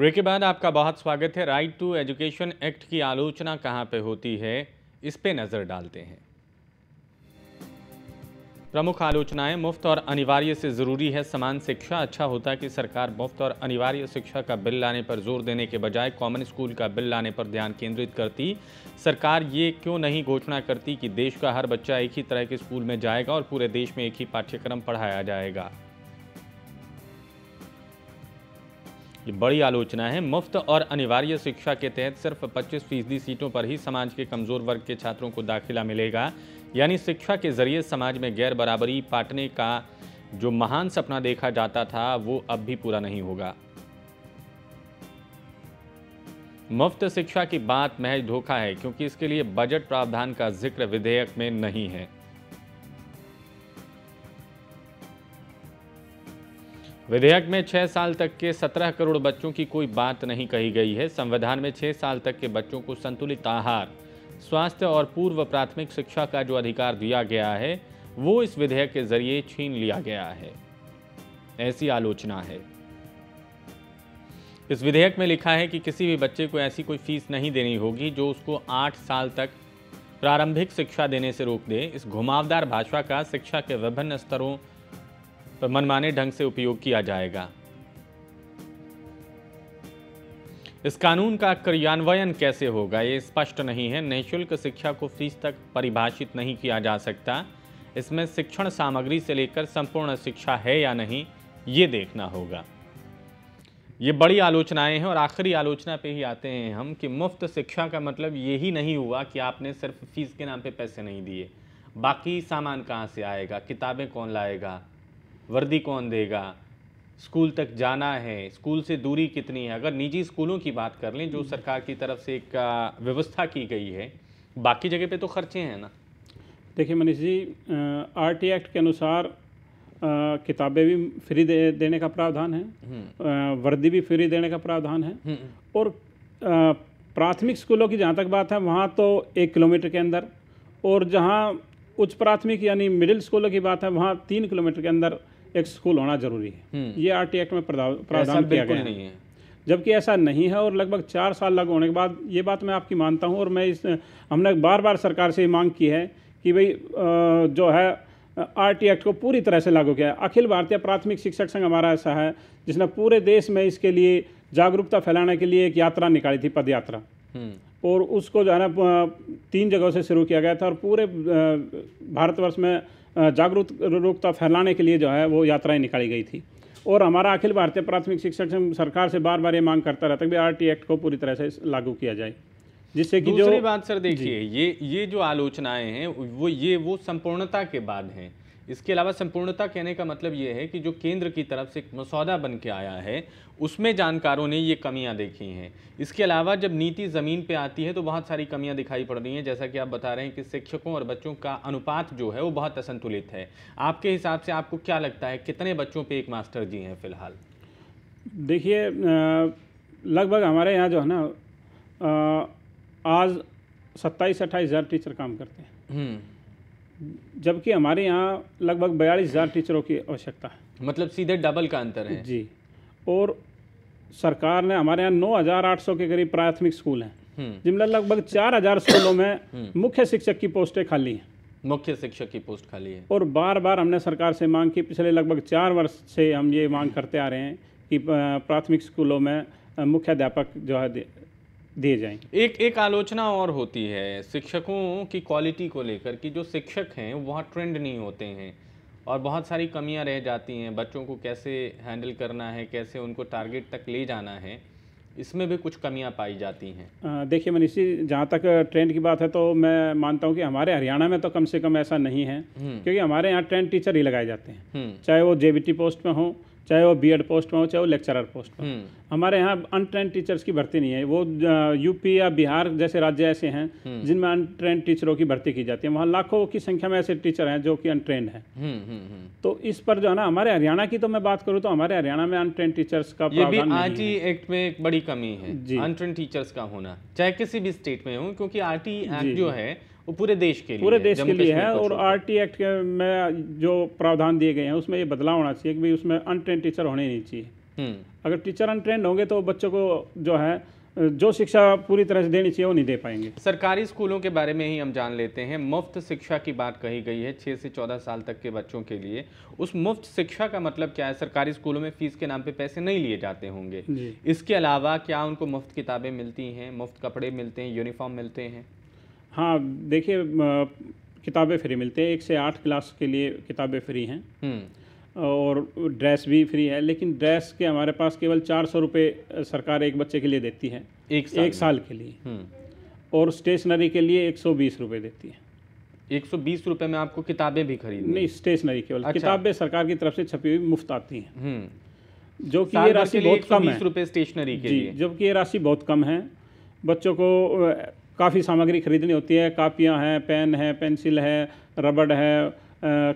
Break के बाद आपका बहुत स्वागत है राइट टू एजुकेशन एक्ट की आलोचना कहाँ पे होती है इस पे नज़र डालते हैं प्रमुख आलोचनाएं मुफ्त और अनिवार्य से ज़रूरी है समान शिक्षा अच्छा होता कि सरकार मुफ्त और अनिवार्य शिक्षा का बिल लाने पर जोर देने के बजाय कॉमन स्कूल का बिल लाने पर ध्यान केंद्रित करती सरकार ये क्यों नहीं घोषणा करती कि देश का हर बच्चा एक ही तरह के स्कूल में जाएगा और पूरे देश में एक ही पाठ्यक्रम पढ़ाया जाएगा ये बड़ी आलोचना है मुफ्त और अनिवार्य शिक्षा के तहत सिर्फ 25 फीसदी सीटों पर ही समाज के कमजोर वर्ग के छात्रों को दाखिला मिलेगा यानी शिक्षा के जरिए समाज में गैर बराबरी पाटने का जो महान सपना देखा जाता था वो अब भी पूरा नहीं होगा मुफ्त शिक्षा की बात महज धोखा है क्योंकि इसके लिए बजट प्रावधान का जिक्र विधेयक में नहीं है विधेयक में छह साल तक के सत्रह करोड़ बच्चों की कोई बात नहीं कही गई है संविधान में छह साल तक के बच्चों को संतुलित आहार स्वास्थ्य और पूर्व प्राथमिक शिक्षा का जो अधिकार दिया गया है वो इस विधेयक के जरिए छीन लिया गया है ऐसी आलोचना है इस विधेयक में लिखा है कि किसी भी बच्चे को ऐसी कोई फीस नहीं देनी होगी जो उसको आठ साल तक प्रारंभिक शिक्षा देने से रोक दे इस घुमावदार भाषा का शिक्षा के विभिन्न स्तरों मनमाने ढंग से उपयोग किया जाएगा इस कानून का क्रियान्वयन कैसे होगा ये स्पष्ट नहीं है निःशुल्क शिक्षा को फीस तक परिभाषित नहीं किया जा सकता इसमें शिक्षण सामग्री से लेकर संपूर्ण शिक्षा है या नहीं ये देखना होगा ये बड़ी आलोचनाएं हैं और आखिरी आलोचना पे ही आते हैं हम कि मुफ्त शिक्षा का मतलब यही नहीं हुआ कि आपने सिर्फ फीस के नाम पे पैसे नहीं दिए बाकी सामान कहाँ से आएगा किताबें कौन लाएगा वर्दी कौन देगा स्कूल तक जाना है स्कूल से दूरी कितनी है अगर निजी स्कूलों की बात कर लें जो सरकार की तरफ से एक व्यवस्था की गई है बाकी जगह पे तो खर्चे हैं ना देखिए Manish ji R T act के अनुसार किताबें भी फ्री दे, देने का प्रावधान है आ, हम्म। वर्दी भी फ्री देने का प्रावधान है हम्म। और प्राथमिक स्कूलों की जहाँ तक बात है वहाँ तो एक किलोमीटर के अंदर और जहाँ उच्च प्राथमिक यानी मिडिल स्कूलों की बात है वहाँ तीन किलोमीटर के अंदर एक स्कूल होना जरूरी है हम्म। ये आर टी एक्ट में प्रावधान किया गया नहीं है जबकि ऐसा नहीं है और लगभग चार साल लग होने के बाद ये बात मैं आपकी मानता हूँ और मैं इस हमने बार बार सरकार से मांग की है कि भाई जो है आर टी एक्ट को पूरी तरह से लागू किया है अखिल भारतीय प्राथमिक शिक्षक संघ हमारा ऐसा है जिसने पूरे देश में इसके लिए जागरूकता फैलाने के लिए एक यात्रा निकाली थी पद यात्रा हम्म। और उसको जो है ना तीन जगहों से शुरू किया गया था और पूरे भारतवर्ष में जागरूकता फैलाने के लिए जो है वो यात्राएँ निकाली गई थी और हमारा अखिल भारतीय प्राथमिक शिक्षक संघ सरकार से बार बार ये मांग करता रहता है कि आर एक्ट को पूरी तरह से लागू किया जाए जिससे कि जो बात सर देखिए ये ये जो आलोचनाएं हैं वो ये वो संपूर्णता के बाद हैं इसके अलावा संपूर्णता कहने का मतलब ये है कि जो केंद्र की तरफ से एक मसौदा बन के आया है उसमें जानकारों ने ये कमियां देखी हैं इसके अलावा जब नीति ज़मीन पे आती है तो बहुत सारी कमियां दिखाई पड़ रही हैं जैसा कि आप बता रहे हैं कि शिक्षकों और बच्चों का अनुपात जो है वो बहुत असंतुलित है आपके हिसाब से आपको क्या लगता है कितने बच्चों पर एक मास्टर जी हैं फिलहाल देखिए लगभग हमारे यहाँ जो है ना आज सत्ताईस अट्ठाईस हज़ार टीचर काम करते हैं हम्म। जबकि हमारे यहाँ लगभग बयालीस हज़ार टीचरों की आवश्यकता है मतलब सीधे डबल का अंतर है जी और सरकार ने हमारे यहाँ नौ हज़ार आठ सौ के करीब प्राथमिक स्कूल हैं हम्म। जिनमें लगभग चार हज़ार स्कूलों में हम्म। मुख्य शिक्षक की पोस्टें खाली हैं मुख्य शिक्षक की पोस्ट खाली है और बार बार हमने सरकार से मांग की पिछले लगभग चार वर्ष से हम ये मांग करते आ रहे हैं कि प्राथमिक स्कूलों में अध्यापक जो है दिए जाएंगे एक एक आलोचना और होती है शिक्षकों की क्वालिटी को लेकर कि जो शिक्षक हैं वहाँ ट्रेंड नहीं होते हैं और बहुत सारी कमियां रह जाती हैं बच्चों को कैसे हैंडल करना है कैसे उनको टारगेट तक ले जाना है इसमें भी कुछ कमियां पाई जाती हैं देखिए मनीष जी जहाँ तक ट्रेंड की बात है तो मैं मानता हूँ कि हमारे हरियाणा में तो कम से कम ऐसा नहीं है हम्म। क्योंकि हमारे यहाँ ट्रेंड टीचर ही लगाए जाते हैं हम्म। चाहे वो जेबीटी पोस्ट में हों चाहे वो बीएड पोस्ट में हो चाहे वो लेक्चरर पोस्ट में हम्म। हमारे यहाँ अनट्रेन टीचर्स की भर्ती नहीं है वो यूपी या बिहार जैसे राज्य ऐसे हैं हम्म। जिनमें अनट्रेन टीचरों की भर्ती की जाती है वहाँ लाखों की संख्या में ऐसे टीचर हैं जो कि अनट्रेन है हम्म, तो इस पर जो है ना हमारे हरियाणा की तो मैं बात करूँ तो हमारे हरियाणा में अनट्रेन टीचर्स का ये भी आर एक्ट में एक बड़ी कमी है अनट्रेन टीचर्स का होना चाहे किसी भी स्टेट में हो क्योंकि आर एक्ट जो है वो पूरे देश के लिए पूरे देश के लिए है और आर टी एक्ट के में जो प्रावधान दिए गए हैं उसमें ये बदलाव होना चाहिए कि उसमें अनट्रेन टीचर होने नहीं चाहिए हम्म। अगर टीचर अनट्रेंड होंगे तो बच्चों को जो है जो शिक्षा पूरी तरह से देनी चाहिए वो नहीं दे पाएंगे सरकारी स्कूलों के बारे में ही हम जान लेते हैं मुफ्त शिक्षा की बात कही गई है छः से चौदह साल तक के बच्चों के लिए उस मुफ्त शिक्षा का मतलब क्या है सरकारी स्कूलों में फ़ीस के नाम पे पैसे नहीं लिए जाते होंगे इसके अलावा क्या उनको मुफ्त किताबें मिलती हैं मुफ्त कपड़े मिलते हैं यूनिफॉर्म मिलते हैं हाँ देखिए किताबें फ्री मिलती हैं एक से आठ क्लास के लिए किताबें फ्री हैं हम्म। और ड्रेस भी फ्री है लेकिन ड्रेस के हमारे पास केवल चार सौ रुपये सरकार एक बच्चे के लिए देती है एक साल, एक साल के लिए हम्म। और स्टेशनरी के लिए एक सौ बीस रुपये देती है एक सौ बीस रुपये में आपको किताबें भी खरीदनी नहीं स्टेशनरी केवल अच्छा। किताबें सरकार की तरफ से छपी हुई मुफ्त आती हैं हम्म। जो कि ये राशि बहुत कम है स्टेशनरी के लिए जबकि ये राशि बहुत कम है बच्चों को काफ़ी सामग्री खरीदनी होती है कापियाँ हैं पेन है पेंसिल है रबड़ है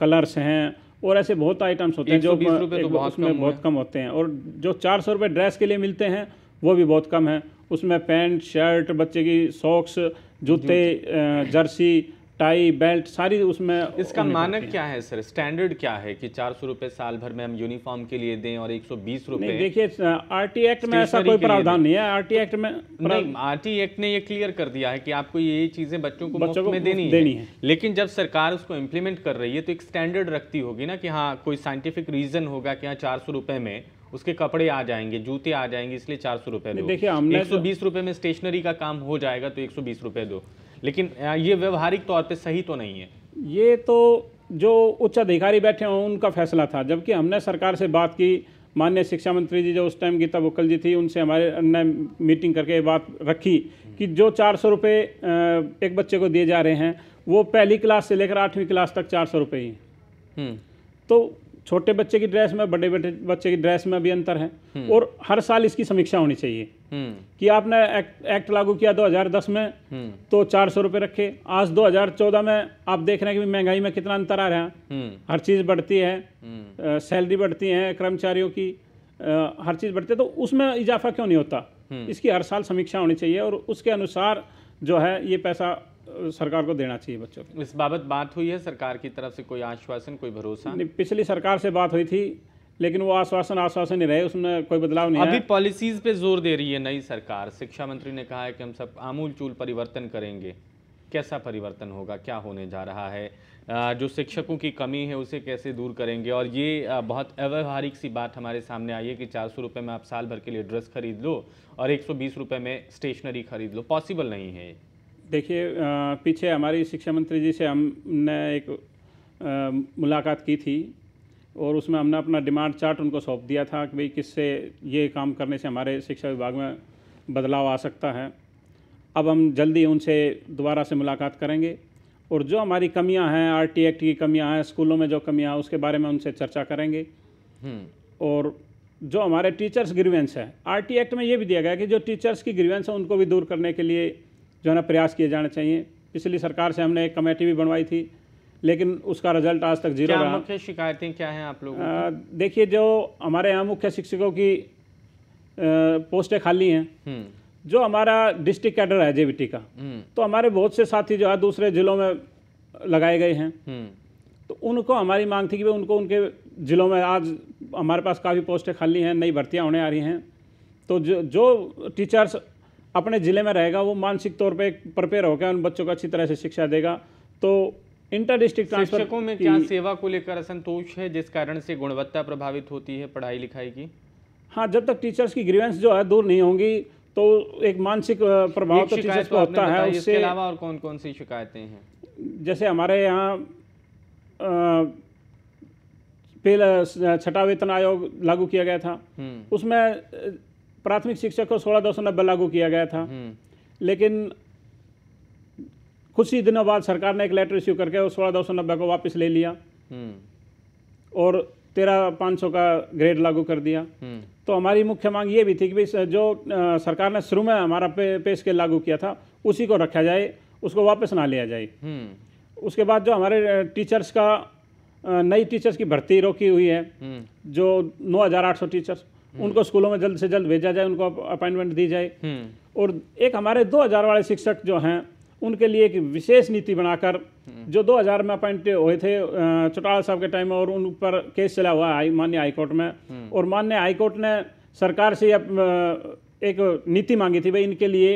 कलर्स हैं और ऐसे बहुत आइटम्स होते हैं जो तो उसमें बहुत कम होते हैं और जो चार सौ रुपये ड्रेस के लिए मिलते हैं वो भी बहुत कम है उसमें पैंट शर्ट बच्चे की सॉक्स जूते जर्सी टाई बेल्ट सारी उसमें इसका मानक क्या है सर स्टैंडर्ड क्या है कि चार सौ रुपये साल भर में हम यूनिफॉर्म के लिए दें और एक सौ बीस रुपये देखिए आर टी एक्ट में ऐसा कोई प्रावधान नहीं है आर टी एक्ट में आर टी एक्ट ने ये क्लियर कर दिया है कि आपको ये चीज़ें बच्चों को बच्चों में देनी, देनी है लेकिन जब सरकार उसको इम्प्लीमेंट कर रही है तो एक स्टैंडर्ड रखती होगी ना कि हाँ कोई साइंटिफिक रीज़न होगा कि हाँ चार सौ में उसके कपड़े आ जाएंगे जूते आ जाएंगे इसलिए चार सौ रुपये देखिए हमने एक सौ तो- बीस रुपये में स्टेशनरी का काम हो जाएगा तो एक सौ बीस रुपये दो लेकिन ये व्यवहारिक तौर पर सही तो नहीं है ये तो जो उच्च अधिकारी बैठे हों उनका फैसला था जबकि हमने सरकार से बात की माननीय शिक्षा मंत्री जी जो उस टाइम गीता बुक्कल जी थी उनसे हमारे ने मीटिंग करके बात रखी कि जो चार सौ रुपये एक बच्चे को दिए जा रहे हैं वो पहली क्लास से लेकर आठवीं क्लास तक चार सौ रुपये ही हम्म। तो छोटे बच्चे की ड्रेस में बड़े बच्चे की ड्रेस में भी अंतर है हम्म। और हर साल इसकी समीक्षा होनी चाहिए हम्म। कि आपने एक्ट, लागू किया 2010 में हम्म। तो चार सौ रुपये रखे आज 2014 में आप देख रहे हैं कि महंगाई में कितना अंतर आ रहा है हम्म। हर चीज़ बढ़ती है सैलरी बढ़ती है कर्मचारियों की हर चीज़ बढ़ती है तो उसमें इजाफा क्यों नहीं होता इसकी हर साल समीक्षा होनी चाहिए और उसके अनुसार जो है ये पैसा सरकार को देना चाहिए बच्चों को इस बाबत बात हुई है सरकार की तरफ से कोई आश्वासन कोई भरोसा नहीं पिछली सरकार से बात हुई थी लेकिन वो आश्वासन आश्वासन ही रहे उसमें कोई बदलाव नहीं अभी पॉलिसीज पे जोर दे रही है नई सरकार शिक्षा मंत्री ने कहा है कि हम सब आमूल चूल परिवर्तन करेंगे कैसा परिवर्तन होगा क्या होने जा रहा है जो शिक्षकों की कमी है उसे कैसे दूर करेंगे और ये बहुत अव्यवहारिक सी बात हमारे सामने आई है कि चार सौ रुपये में आप साल भर के लिए ड्रेस खरीद लो और एक सौ बीस रुपये में स्टेशनरी खरीद लो पॉसिबल नहीं है देखिए पीछे हमारी शिक्षा मंत्री जी से हमने एक मुलाकात की थी और उसमें हमने अपना डिमांड चार्ट उनको सौंप दिया था कि भाई किससे ये काम करने से हमारे शिक्षा विभाग में बदलाव आ सकता है अब हम जल्दी उनसे दोबारा से मुलाकात करेंगे और जो हमारी कमियां हैं आर टी एक्ट की कमियां हैं स्कूलों में जो कमियां हैं उसके बारे में उनसे चर्चा करेंगे हम्म। और जो हमारे टीचर्स ग्रीवेंस है आर टी एक्ट में ये भी दिया गया कि जो टीचर्स की ग्रीवेंस है उनको भी दूर करने के लिए जो है ना प्रयास किए जाने चाहिए पिछली सरकार से हमने एक कमेटी भी बनवाई थी लेकिन उसका रिजल्ट आज तक जीरो रहा मुख्य शिकायतें क्या हैं आप लोग देखिए जो हमारे यहाँ मुख्य शिक्षकों की पोस्टें खाली हैं हम्म। जो हमारा डिस्ट्रिक्ट कैडर है जेबीटी का हम्म। तो हमारे बहुत से साथी जो है दूसरे जिलों में लगाए गए हैं हम्म। तो उनको हमारी मांग थी कि उनको उनके जिलों में आज हमारे पास काफ़ी पोस्टें खाली हैं नई भर्तियाँ होने आ रही हैं तो जो जो टीचर्स अपने ज़िले में रहेगा वो मानसिक तौर पे प्रिपेयर होकर उन बच्चों को अच्छी तरह से शिक्षा देगा तो इंटर डिस्ट्रिक्ट शिक्षकों में क्या सेवा को लेकर असंतोष है जिस कारण से गुणवत्ता प्रभावित होती है पढ़ाई लिखाई की हाँ जब तक टीचर्स की ग्रीवेंस जो है दूर नहीं होंगी तो एक मानसिक प्रभाव तो टीचर्स को तो होता है उससे अलावा और कौन कौन सी शिकायतें हैं जैसे हमारे यहाँ पहला छठा वेतन आयोग लागू किया गया था हम्म। उसमें प्राथमिक शिक्षक को सोलह दो सौ नब्बे लागू किया गया था हम्म। लेकिन कुछ ही दिनों बाद सरकार ने एक लेटर इश्यू करके वो सोलह दो सौ नब्बे को वापस ले लिया हम्म। और तेरह पाँच सौ का ग्रेड लागू कर दिया हम्म। तो हमारी मुख्य मांग ये भी थी कि भाई जो सरकार ने शुरू में हमारा पे, पे स्केल लागू किया था उसी को रखा जाए उसको वापस ना लिया जाए हम्म। उसके बाद जो हमारे टीचर्स का नई टीचर्स की भर्ती रोकी हुई है जो सौ टीचर्स उनको स्कूलों में जल्द से जल्द भेजा जाए उनको अपॉइंटमेंट दी जाए और एक हमारे दो हजार वाले शिक्षक जो हैं उनके लिए एक विशेष नीति बनाकर हम्म। जो 2000 में अपॉइंट हुए थे चौटाला साहब के टाइम में और उन पर केस चला हुआ है मान्य हाईकोर्ट में हम्म। और मान्य हाईकोर्ट ने सरकार से एक नीति मांगी थी भाई इनके लिए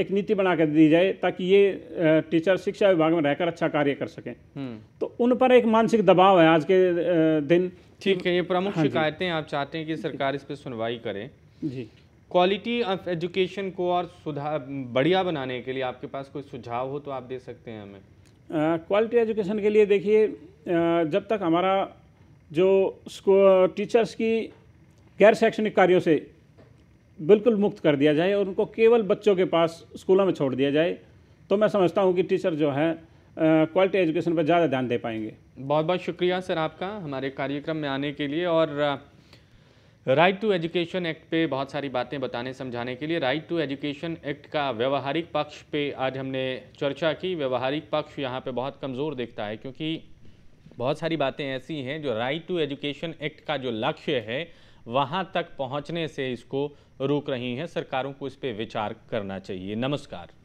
एक नीति बना दी जाए ताकि ये टीचर शिक्षा विभाग में रहकर अच्छा कार्य कर सकें हम्म। तो उन पर एक मानसिक दबाव है आज के दिन ठीक है ये प्रमुख हाँ शिकायतें आप चाहते हैं कि सरकार इस पर सुनवाई करे जी क्वालिटी ऑफ एजुकेशन को और सुधार बढ़िया बनाने के लिए आपके पास कोई सुझाव हो तो आप दे सकते हैं हमें क्वालिटी uh, एजुकेशन के लिए देखिए जब तक हमारा जो टीचर्स की गैर शैक्षणिक कार्यों से बिल्कुल मुक्त कर दिया जाए और उनको केवल बच्चों के पास स्कूलों में छोड़ दिया जाए तो मैं समझता हूँ कि टीचर जो है क्वालिटी एजुकेशन पर ज़्यादा ध्यान दे पाएंगे बहुत बहुत शुक्रिया सर आपका हमारे कार्यक्रम में आने के लिए और uh, right to education act पे बहुत सारी बातें बताने समझाने के लिए राइट टू एजुकेशन एक्ट का व्यवहारिक पक्ष पे आज हमने चर्चा की व्यवहारिक पक्ष यहाँ पे बहुत कमज़ोर देखता है क्योंकि बहुत सारी बातें ऐसी हैं जो राइट टू एजुकेशन एक्ट का जो लक्ष्य है वहाँ तक पहुँचने से इसको रोक रही हैं सरकारों को इस पर विचार करना चाहिए नमस्कार